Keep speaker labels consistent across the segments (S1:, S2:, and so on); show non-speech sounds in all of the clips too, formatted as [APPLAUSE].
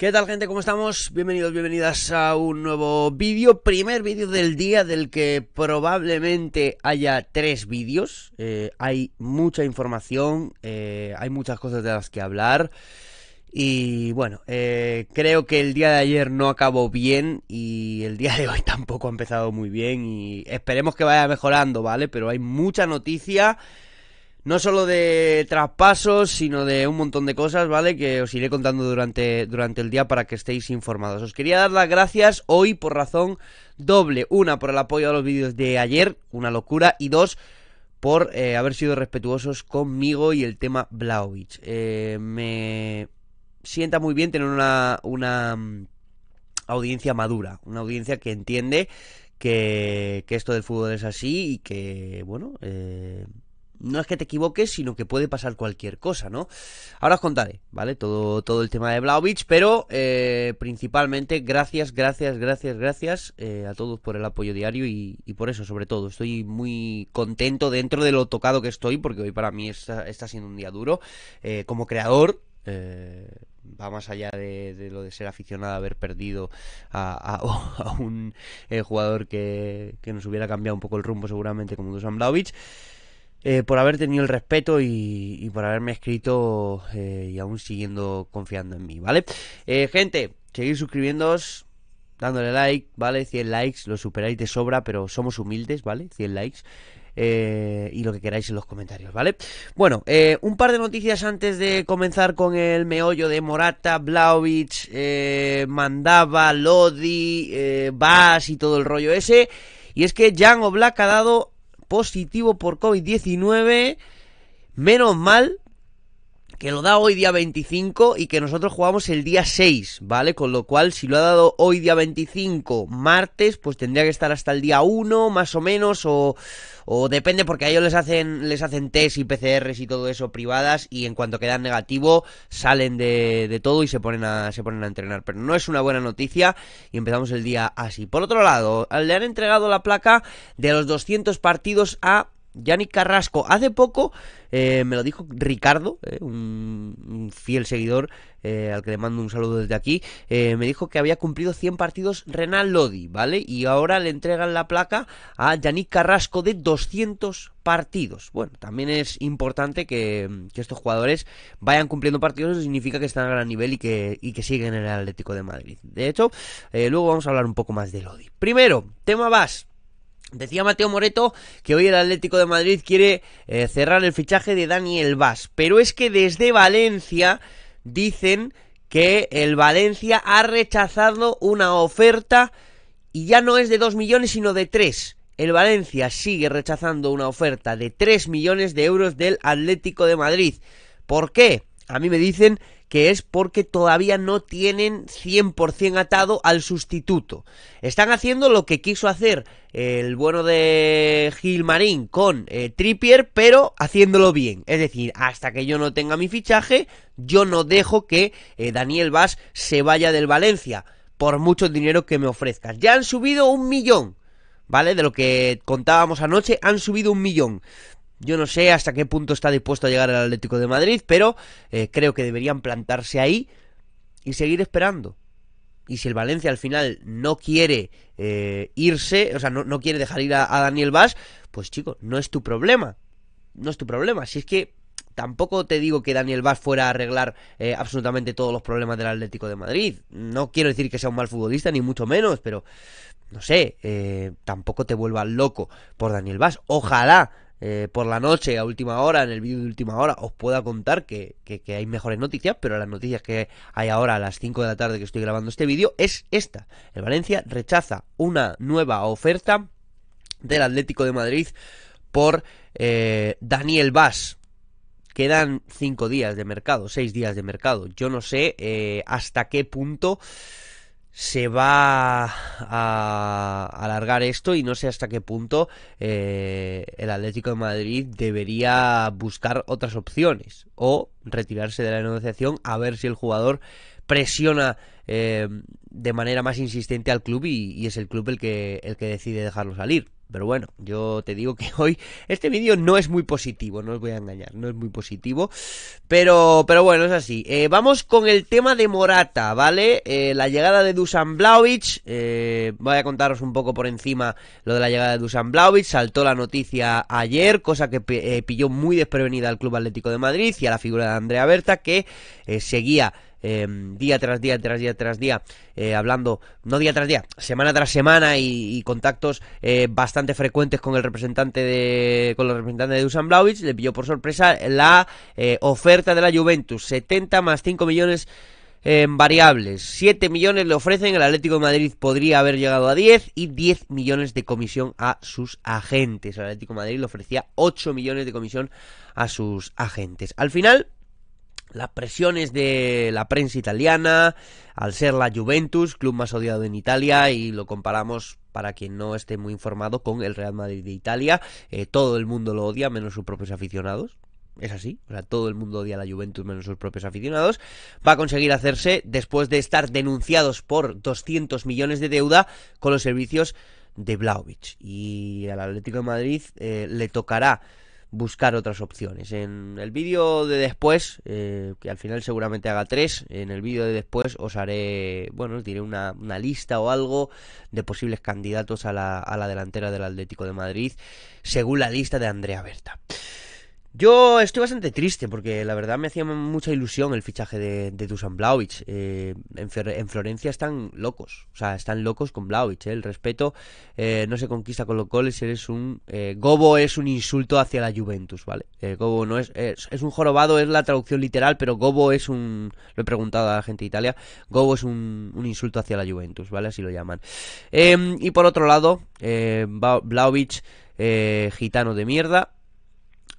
S1: ¿Qué tal gente? ¿Cómo estamos? Bienvenidos, bienvenidas a un nuevo vídeo. Primer vídeo del día del que probablemente haya tres vídeos. Eh, hay mucha información, eh, hay muchas cosas de las que hablar. Y bueno, eh, creo que el día de ayer no acabó bien y el día de hoy [LAUGHS] tampoco ha empezado muy bien y esperemos que vaya mejorando, ¿vale? Pero hay mucha noticia no solo de traspasos, sino de un montón de cosas, ¿vale? Que os iré contando durante, durante el día para que estéis informados. Os quería dar las gracias hoy por razón doble. Una, por el apoyo a los vídeos de ayer, una locura. Y dos, por eh, haber sido respetuosos conmigo y el tema Blaovic. Eh, me sienta muy bien tener una, una mm, audiencia madura, una audiencia que entiende que, que esto del fútbol es así y que, bueno... Eh, no es que te equivoques, sino que puede pasar cualquier cosa, ¿no? Ahora os contaré, ¿vale? Todo, todo el tema de Blaovic, pero eh, principalmente gracias, gracias, gracias, gracias eh, a todos por el apoyo diario y, por eso, sobre todo. Estoy muy contento dentro de lo tocado que estoy, porque hoy para mí está, siendo un día duro. Eh, como creador, va más allá de, lo de ser aficionado, haber perdido a, [LAUGHS] un jugador que, que, nos hubiera cambiado un poco el rumbo seguramente como Dusan Blaovic. Eh, por haber tenido el respeto y, por haberme escrito eh, y aún siguiendo confiando en mí, ¿vale? Eh, gente, seguid suscribiéndoos, dándole like, ¿vale? 100 likes, lo superáis de sobra, pero somos humildes, ¿vale? 100 likes. y lo que queráis en los comentarios, ¿vale? Bueno, un par de noticias antes de comenzar con el meollo de Morata, Blaovic, Mandaba, Lodi, Bass y todo el rollo ese. Y es que Jan Oblak ha dado positivo por COVID-19. Menos mal que lo da hoy día 25 y que nosotros jugamos el día 6, ¿vale? Con lo cual, si lo ha dado hoy día 25, martes, pues tendría que estar hasta el día 1, más o menos, o, o depende, porque a ellos les hacen, les hacen test y PCRs y todo eso privadas, y en cuanto quedan negativo, salen de, todo y se ponen, a, se ponen a entrenar. Pero no es una buena noticia y empezamos el día así. Por otro lado, le han entregado la placa de los 200 partidos a Yannick Carrasco, hace poco eh, me lo dijo Ricardo, eh, un, fiel seguidor eh, al que le mando un saludo desde aquí, me dijo que había cumplido 100 partidos Renal Lodi, ¿vale? Y ahora le entregan la placa a Yannick Carrasco de 200 partidos. Bueno, también es importante que, estos jugadores vayan cumpliendo partidos, eso significa que están a gran nivel y que, y que siguen en el Atlético de Madrid. De hecho, luego vamos a hablar un poco más de Lodi. Primero, tema VAS. Decía Mateo Moreto que hoy el Atlético de Madrid quiere eh, cerrar el fichaje de Daniel Vaz, pero es que desde Valencia dicen que el Valencia ha rechazado una oferta y ya no es de 2 millones sino de 3. El Valencia sigue rechazando una oferta de 3 millones de euros del Atlético de Madrid. ¿Por qué? A mí me dicen que es porque todavía no tienen 100% atado al sustituto. Están haciendo lo que quiso hacer el bueno de Gilmarín con Tripier, eh, Trippier, pero haciéndolo bien. Es decir, hasta que yo no tenga mi fichaje, yo no dejo que eh, Daniel Vaz se vaya del Valencia, por mucho dinero que me ofrezcas. Ya han subido un millón. ¿Vale? De lo que contábamos anoche, han subido un millón. Yo no sé hasta qué punto está dispuesto a llegar al Atlético de Madrid, pero eh, creo que deberían plantarse ahí y seguir esperando. Y si el Valencia al final no quiere eh, irse, o sea, no, quiere dejar ir a, Daniel Vaz, pues chico, no es tu problema. No es tu problema. Si es que tampoco te digo que Daniel Vaz fuera a arreglar eh, absolutamente todos los problemas del Atlético de Madrid. No quiero decir que sea un mal futbolista, ni mucho menos, pero no sé, tampoco te vuelvas loco por Daniel Vaz. Ojalá eh, por la noche, a última hora, en el vídeo de última hora, os pueda contar que, hay mejores noticias, pero las noticias que hay ahora a las 5 de la tarde que estoy grabando este vídeo es esta. El Valencia rechaza una nueva oferta del Atlético de Madrid por eh, Daniel Vaz. Quedan 5 días de mercado, 6 días de mercado. Yo no sé eh, hasta qué punto se va a alargar esto y no sé hasta qué punto eh, el Atlético de Madrid debería buscar otras opciones o retirarse de la negociación a ver si el jugador presiona eh, de manera más insistente al club y, y, es el club el que decide dejarlo salir. Pero bueno, yo te digo que [LAUGHS] hoy este vídeo no es muy positivo, no os voy a engañar, no es muy positivo. Pero, pero bueno, es así. Eh, vamos con el tema de Morata, ¿vale? Eh, la llegada de Dusan Blaovic. Eh, voy a contaros un poco por encima lo de la llegada de Dusan Blaovic. Saltó la noticia ayer, cosa que pilló muy desprevenida al Club Atlético de Madrid y a la figura de Andrea Berta, que seguía Em, día tras día, tras día, tras día, eh, hablando, no día tras día, semana tras semana y, contactos eh, bastante frecuentes con el representante de, con los representantes de Dusan le pidió por sorpresa la eh, oferta de la Juventus, 70 más 5 millones en em, variables. 7 millones le ofrecen, el Atlético de Madrid podría haber llegado a 10 y 10 millones de comisión a sus agentes. El Atlético de Madrid le ofrecía 8 millones de comisión a sus agentes. Al final, las presiones de la prensa italiana, al ser la Juventus, club más odiado en Italia, y lo comparamos para quien no esté muy informado con el Real Madrid de Italia, eh, todo el mundo lo odia, menos sus propios aficionados, es así, o sea, todo el mundo odia a la Juventus menos sus propios aficionados, va a conseguir hacerse después de estar denunciados por 200 millones de deuda con los servicios de Blaovic. Y al Atlético de Madrid eh, le tocará buscar otras opciones. En el vídeo de después, eh, que al final seguramente haga tres, en el vídeo de después os haré, bueno, os diré una, lista o algo de posibles candidatos a la, a la delantera del Atlético de Madrid, según la lista de Andrea Berta. Yo estoy bastante triste porque la verdad me hacía mucha ilusión el fichaje de, Dusan Blaovic. Eh, en, Florencia están locos, o sea, están locos con Blaovic. Eh. El respeto eh, no se conquista con los goles, eres un... Gobo es un insulto hacia la Juventus, ¿vale? Gobo no es, es, un jorobado, es la traducción literal, pero Gobo es un... Lo he preguntado a la gente de Italia, Gobo es un, insulto hacia la Juventus, ¿vale? Así lo llaman. Em, y por otro lado, Blaovic, gitano de mierda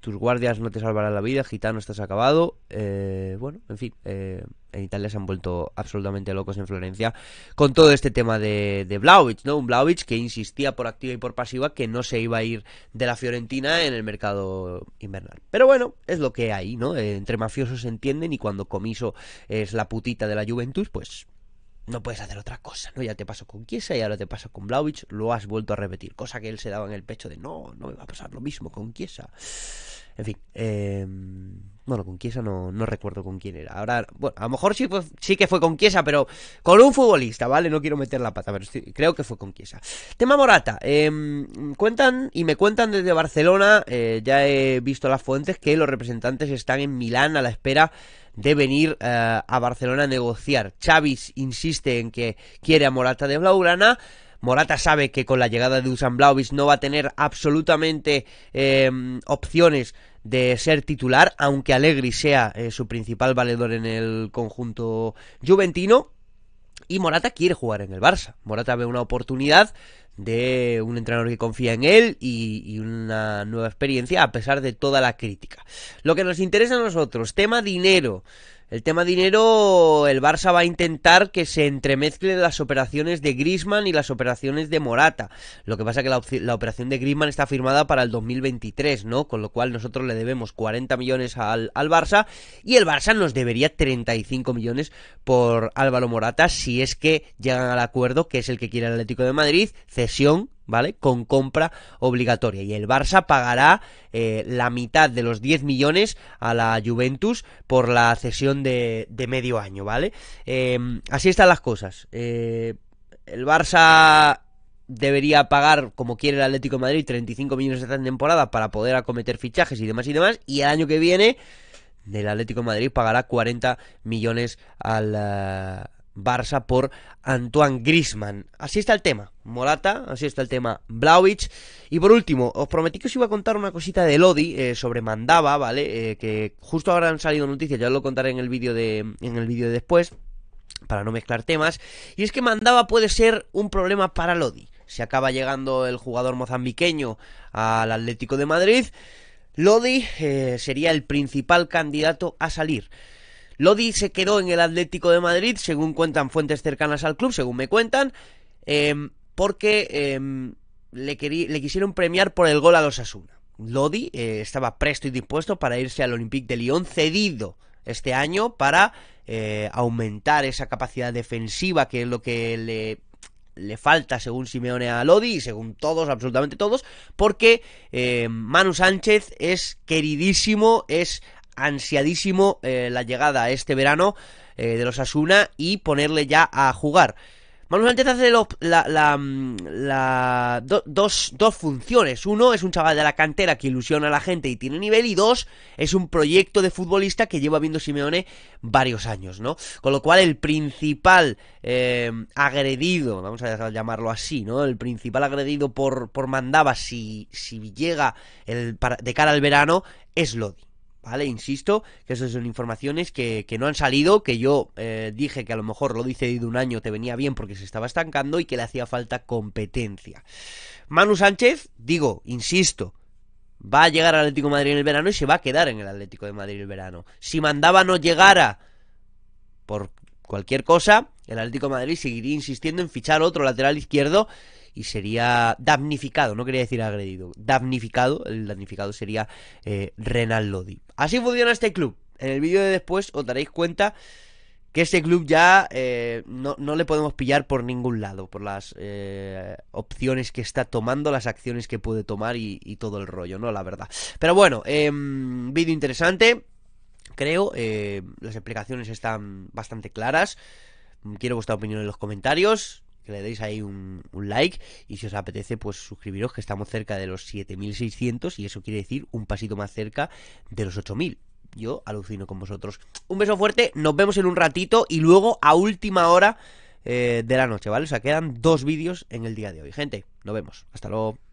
S1: tus guardias no te salvarán la vida, gitano estás acabado. Eh, bueno, en fin, eh, en Italia se han vuelto absolutamente locos en Florencia con todo este tema de, de Blauwich, ¿no? Un Blauwich que insistía por activa y por pasiva que no se iba a ir de la Fiorentina en el mercado invernal. Pero bueno, es lo que hay, ¿no? Eh, entre mafiosos se entienden y cuando Comiso es la putita de la Juventus, pues no puedes hacer otra cosa, ¿no? Ya te pasó con Kiesa y ahora te paso con Blauwich. lo has vuelto a repetir, cosa que él se daba en el pecho de no, no me va a pasar lo mismo con Kiesa. En fin, em, bueno, con Kiesa no, no, recuerdo con quién era. Ahora, bueno, a lo mejor sí, sí que fue con Kiesa, pero con un futbolista, ¿vale? No quiero meter la pata, pero creo que fue con Kiesa. Tema Morata. Em, cuentan y me cuentan desde Barcelona, eh, ya he visto las fuentes, que los representantes están en Milán a la espera de venir eh, a Barcelona a negociar. Chávez insiste en que quiere a Morata de Blaugrana. Morata sabe que con la llegada de Usan Blauvis no va a tener absolutamente em, opciones de ser titular, aunque Alegri sea eh, su principal valedor en el conjunto juventino. Y Morata quiere jugar en el Barça. Morata ve una oportunidad de un entrenador que confía en él y, una nueva experiencia a pesar de toda la crítica. Lo que nos interesa a nosotros, tema dinero. El tema dinero, el Barça va a intentar que se entremezclen las operaciones de Grisman y las operaciones de Morata. Lo que pasa es que la, operación de Grisman está firmada para el 2023, ¿no? Con lo cual nosotros le debemos 40 millones al, al Barça y el Barça nos debería 35 millones por Álvaro Morata si es que llegan al acuerdo que es el que quiere el Atlético de Madrid, cesión ¿vale? Con compra obligatoria. Y el Barça pagará eh, la mitad de los 10 millones a la Juventus por la cesión de, medio año, ¿vale? Em, así están las cosas. Eh, el Barça debería pagar, como quiere el Atlético de Madrid, 35 millones esta temporada para poder acometer fichajes y demás y demás. Y el año que viene, el Atlético de Madrid pagará 40 millones al... Eh, Barça por Antoine Grisman. Así está el tema, Morata, así está el tema, Blauwich. Y por último, os prometí que os iba a contar una cosita de Lodi eh, sobre Mandaba, ¿vale? Eh, que justo ahora han salido noticias, ya os lo contaré en el vídeo de, en el vídeo de después, para no mezclar temas. Y es que Mandaba puede ser un problema para Lodi. Se acaba llegando el jugador mozambiqueño al Atlético de Madrid. Lodi eh, sería el principal candidato a salir. Lodi se quedó en el Atlético de Madrid, según cuentan fuentes cercanas al club, según me cuentan, em, porque em, le, le, quisieron premiar por el gol a los Asuna. Lodi eh, estaba presto y dispuesto para irse al Olympique de Lyon cedido este año para eh, aumentar esa capacidad defensiva que es lo que le le falta según Simeone a Lodi y según todos, absolutamente todos, porque em, Manu Sánchez es queridísimo, es ansiadísimo eh, la llegada este verano eh, de los Asuna y ponerle ya a jugar. vamos a intentar lo, la, mm, dos, funciones. Uno, es un chaval de la cantera que ilusiona a la gente y tiene nivel. Y dos, es un proyecto de futbolista que lleva viendo Simeone varios años, ¿no? Con lo cual, el principal eh, agredido, vamos a llamarlo así, ¿no? El principal agredido por, por Mandaba si, si llega el, de cara al verano es Lodi. ¿vale? Insisto, que esas son informaciones que, no han salido, que yo eh, dije que a lo mejor lo dice de un año te venía bien porque se estaba estancando y que le hacía falta competencia. Manu Sánchez, digo, insisto, va a llegar al Atlético Madrid en el verano y se va a quedar en el Atlético de Madrid el verano. Si Mandaba no llegara por cualquier cosa, el Atlético de Madrid seguiría insistiendo en fichar otro lateral izquierdo y sería damnificado, no quería decir agredido, damnificado, el damnificado sería eh, renal Lodi. Así funciona este club. En el vídeo de después os daréis cuenta que este club ya eh, no, le podemos pillar por ningún lado, por las eh, opciones que está tomando, las acciones que puede tomar y, todo el rollo, ¿no? La verdad. Pero bueno, em, vídeo interesante, creo, las explicaciones están bastante claras. Quiero vuestra opinión en los comentarios que le deis ahí un, like y si os apetece pues suscribiros que estamos cerca de los 7600 y eso quiere decir un pasito más cerca de los 8000. Yo alucino con vosotros. Un beso fuerte, nos vemos en un ratito y luego a última hora eh, de la noche, ¿vale? O sea, quedan dos vídeos en el día de hoy. Gente, nos vemos. Hasta luego.